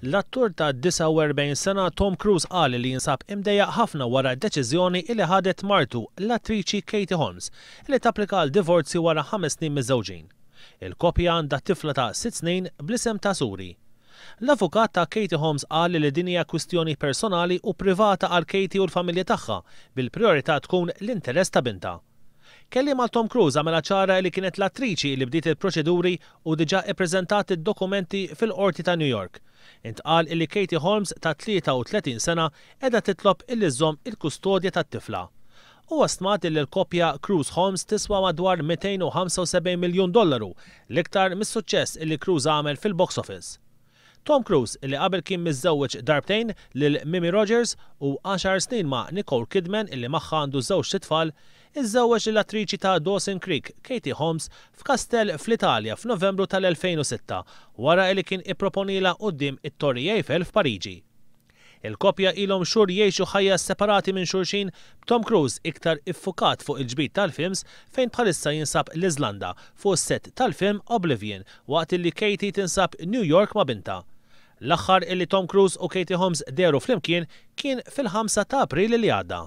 L-attur ta' 49 sena Tom Cruise għal li jinsab imdeja ħafna wara deċiżjoni li ħadet martu l-attriċi Katie Holmes li tapplika l-divorzju wara 5 snin miż-żewġin. Il-kopja għandha tifla ta' 6 snin blisem ta' Suri. L-avukat ta' Katie Holmes għal li din hija kwistjoni personali u privata għal Katie u l-familja tagħha bil-priorità tkun l-interess ta' binta. Kelli mal Tom Cruise għamela ċara li kienet l-attriċi li bdiet il-proċeduri u diġa i-prezentat il dokumenti fil-qorti ta' New York Intqal illi Katie Holmes ta' 33 sena edha titlob illi żomm il-kustodja tat-tifla. U għastmat illi l-kopja Cruise Holmes tiswa madwar 275 miljon dollaru, l-iktar mis-suċċess illi Cruise għamel fil-box office. Tom Cruise li qabel kien miżewweġ darbtejn lil Mimi Rogers u 10 snin ma' Nicole Kidman illi magħha għandu żewġ titfal, iżżewweġ l-attriċi ta' Dawson Creek, Katie Holmes, f'Kastell fl-Italja f'Novembru tal-2006 wara li kien ipproponila qudiem it-Torri Eiffel f'Pariġi. Il-kopja ilhom xur jiexu ħajja separati minn xurxin Tom Cruise iktar iffukat fuq il-ġbit tal-films fejn bħalissa jinsab l-Iżlanda fuq set tal-film Oblivion waqt li Katie tinsab New York ma binta. L-aħħar illi Tom Cruise u Katie Holmes deru flimkien kien fil-5 ta' April li għadda.